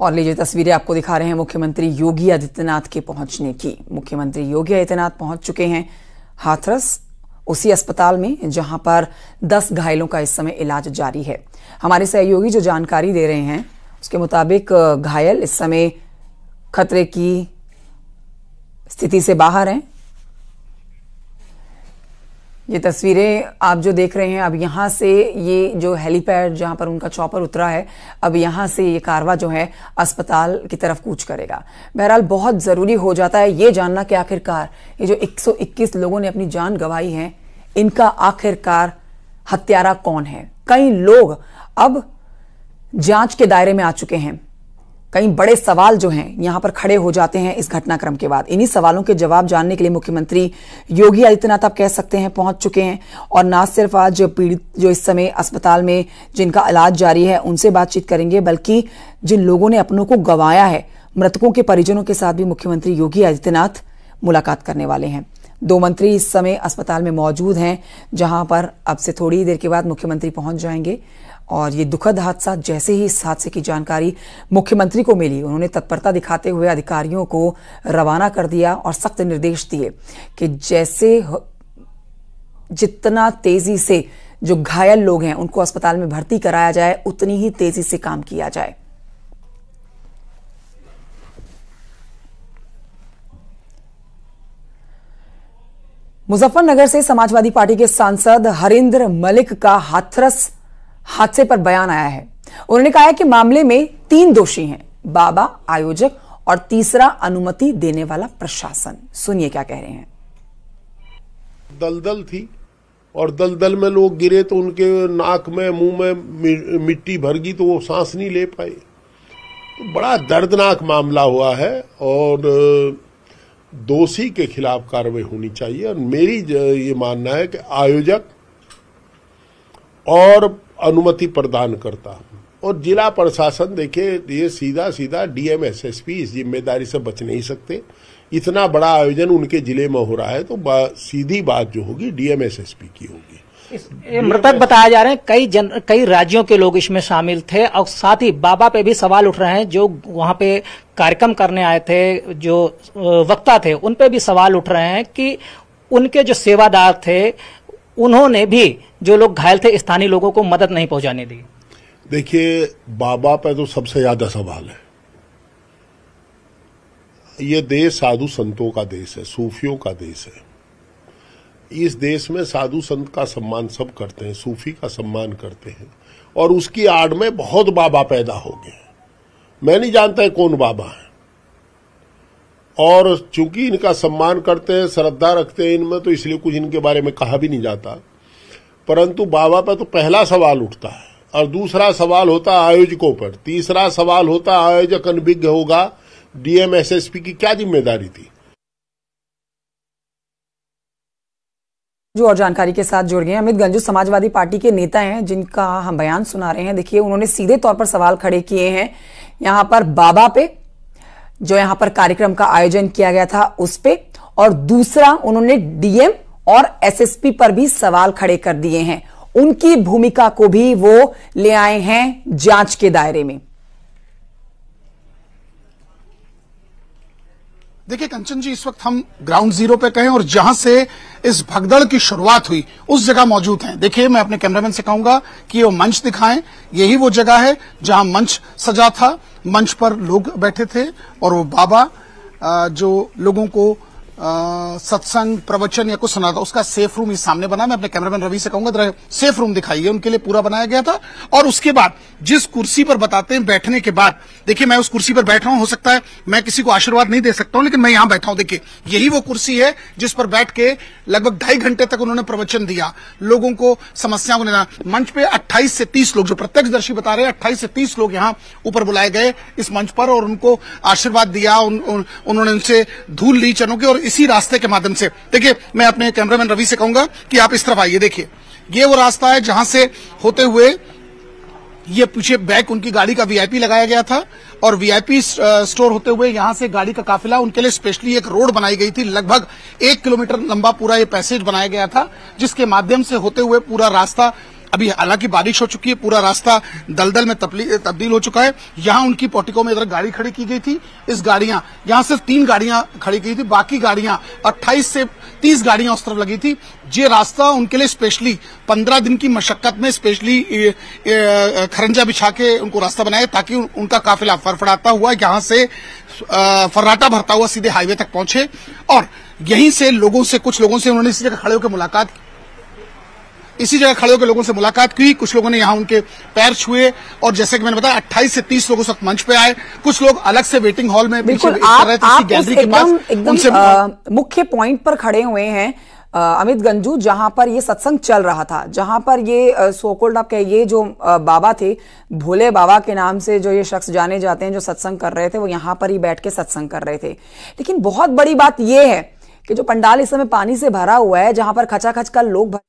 और लीजिए तस्वीरें आपको दिखा रहे हैं मुख्यमंत्री योगी आदित्यनाथ के पहुंचने की मुख्यमंत्री योगी आदित्यनाथ पहुंच चुके हैं हाथरस उसी अस्पताल में जहां पर 10 घायलों का इस समय इलाज जारी है हमारे सहयोगी जो जानकारी दे रहे हैं उसके मुताबिक घायल इस समय खतरे की स्थिति से बाहर हैं ये तस्वीरें आप जो देख रहे हैं अब यहाँ से ये जो हेलीपैड जहाँ पर उनका चौपर उतरा है अब यहाँ से ये कारवा जो है अस्पताल की तरफ कूच करेगा बहरहाल बहुत ज़रूरी हो जाता है ये जानना कि आखिरकार ये जो 121 लोगों ने अपनी जान गंवाई है इनका आखिरकार हत्यारा कौन है कई लोग अब जांच के दायरे में आ चुके हैं कई बड़े सवाल जो हैं यहां पर खड़े हो जाते हैं इस घटनाक्रम के बाद इन्हीं सवालों के जवाब जानने के लिए मुख्यमंत्री योगी आदित्यनाथ आप कह सकते हैं पहुंच चुके हैं और ना सिर्फ आज पीड़ित जो इस समय अस्पताल में जिनका इलाज जारी है उनसे बातचीत करेंगे बल्कि जिन लोगों ने अपनों को गंवाया है मृतकों के परिजनों के साथ भी मुख्यमंत्री योगी आदित्यनाथ मुलाकात करने वाले हैं दो मंत्री इस समय अस्पताल में मौजूद हैं जहां पर अब से थोड़ी देर के बाद मुख्यमंत्री पहुंच जाएंगे और ये दुखद हादसा जैसे ही इस हादसे की जानकारी मुख्यमंत्री को मिली उन्होंने तत्परता दिखाते हुए अधिकारियों को रवाना कर दिया और सख्त निर्देश दिए कि जैसे जितना तेजी से जो घायल लोग हैं उनको अस्पताल में भर्ती कराया जाए उतनी ही तेजी से काम किया जाए मुजफ्फरनगर से समाजवादी पार्टी के सांसद हरिंद्र मलिक का हाथरस हादसे पर बयान आया है उन्होंने कहा है कि मामले में तीन दोषी हैं बाबा आयोजक और तीसरा अनुमति देने वाला प्रशासन सुनिए क्या कह रहे हैं दलदल थी और दलदल में लोग गिरे तो उनके नाक में मुंह में मिट्टी भर गई तो वो सांस नहीं ले पाए तो बड़ा दर्दनाक मामला हुआ है और दोषी के खिलाफ कार्रवाई होनी चाहिए और मेरी ये मानना है कि आयोजक और अनुमति प्रदान करता और जिला प्रशासन देखिए ये सीधा सीधा डीएमएसएसपी इस जिम्मेदारी से बच नहीं सकते इतना बड़ा आयोजन उनके जिले में हो रहा है तो बा, सीधी बात जो होगी डीएमएसएसपी की होगी मृतक बताया जा रहे हैं कई जन कई राज्यों के लोग इसमें शामिल थे और साथ ही बाबा पे भी सवाल उठ रहे हैं जो वहां पे कार्यक्रम करने आए थे जो वक्ता थे उन पे भी सवाल उठ रहे हैं कि उनके जो सेवादार थे उन्होंने भी जो लोग घायल थे स्थानीय लोगों को मदद नहीं पहुंचाने दी देखिए बाबा पे तो सबसे ज्यादा सवाल है ये देश साधु संतों का देश है सूफियों का देश है इस देश में साधु संत का सम्मान सब करते हैं सूफी का सम्मान करते हैं और उसकी आड़ में बहुत बाबा पैदा हो गए मैं नहीं जानता है कौन बाबा है और चूंकि इनका सम्मान करते हैं श्रद्धा रखते हैं इनमें तो इसलिए कुछ इनके बारे में कहा भी नहीं जाता परंतु बाबा पर तो पहला सवाल उठता है और दूसरा सवाल होता है आयोजकों पर तीसरा सवाल होता है आयोजक अनभिज्ञ होगा डीएमएसएसपी की क्या जिम्मेदारी थी जो और जानकारी के साथ जुड़ गए अमित गंजू समाजवादी पार्टी के नेता हैं जिनका हम बयान सुना रहे हैं देखिए उन्होंने सीधे तौर पर सवाल खड़े किए हैं यहां पर बाबा पे जो यहां पर कार्यक्रम का आयोजन किया गया था उस पे और दूसरा उन्होंने डीएम और एसएसपी पर भी सवाल खड़े कर दिए हैं उनकी भूमिका को भी वो ले आए हैं जांच के दायरे में देखिए कंचन जी इस वक्त हम ग्राउंड जीरो पे कहें और जहां से इस भगदड़ की शुरुआत हुई उस जगह मौजूद हैं देखिए मैं अपने कैमरामैन से कहूंगा कि वो मंच दिखाएं यही वो जगह है जहां मंच सजा था मंच पर लोग बैठे थे और वो बाबा जो लोगों को सत्संग प्रवचन या कुछ सुना था उसका सेफ रूम इस सामने बना मैं अपने कैमरामैन रवि से कहूंगा सेफ रूम दिखाइए उनके लिए पूरा बनाया गया था और उसके बाद जिस कुर्सी पर बताते हैं बैठने के बाद देखिए मैं उस कुर्सी पर बैठ रहा हूं हो सकता है मैं किसी को आशीर्वाद नहीं दे सकता हूं लेकिन मैं यहां बैठा हूं देखिए यही वो कुर्सी है जिस पर बैठ के लगभग ढाई घंटे तक उन्होंने प्रवचन दिया लोगों को समस्याओं को निदान मंच पे अट्ठाईस से तीस लोग जो प्रत्यक्षदर्शी बता रहे हैं अट्ठाईस से तीस लोग यहां ऊपर बुलाए गए इस मंच पर और उनको आशीर्वाद दिया उन्होंने उनसे धूल ली चनों की और इसी रास्ते के माध्यम से देखिए मैं अपने कैमरामैन रवि से कहूंगा कि आप इस तरफ आइए देखिए ये वो रास्ता है जहां से होते हुए ये पीछे बैक उनकी गाड़ी का वीआईपी लगाया गया था और वीआईपी स्टोर होते हुए यहां से गाड़ी का काफिला उनके लिए स्पेशली एक रोड बनाई गई थी लगभग एक किलोमीटर लंबा पूरा ये पैसेज बनाया गया था जिसके माध्यम से होते हुए पूरा रास्ता अभी हालांकि बारिश हो चुकी है पूरा रास्ता दलदल में तब्दील हो चुका है यहाँ उनकी पोटिकों में इधर गाड़ी खड़ी की गई थी इस गाड़ियां यहाँ सिर्फ तीन गाड़ियां खड़ी की थी बाकी गाड़ियां अट्ठाईस से तीस गाड़ियां उस तरफ लगी थी ये रास्ता उनके लिए स्पेशली पंद्रह दिन की मशक्कत में स्पेशली खरंजा बिछा के उनको रास्ता बनाया ताकि उनका काफिला फरफड़ाता हुआ यहां से फर्राटा भरता हुआ सीधे हाईवे तक पहुंचे और यहीं से लोगों से कुछ लोगों से उन्होंने इसी जगह खड़े होकर मुलाकात इसी जगह खड़े होकर लोगों से मुलाकात की कुछ लोगों ने यहाँ उनके पैर छुए और जैसे कि मैंने बताया 28 से 30 लोगों तक मंच पे आए कुछ लोग अलग से वेटिंग हॉल में बिल्कुल आप, आप एकदम, एकदम मुख्य पॉइंट पर खड़े हुए हैं अमित गंजू जहां पर ये सत्संग चल रहा था जहां पर ये सोकोल्ड आप ये जो बाबा थे भोले बाबा के नाम से जो ये शख्स जाने जाते हैं जो सत्संग कर रहे थे वो यहां पर ही बैठ के सत्संग कर रहे थे लेकिन बहुत बड़ी बात ये है कि जो पंडाल इस समय पानी से भरा हुआ है जहां पर खचाखच का लोग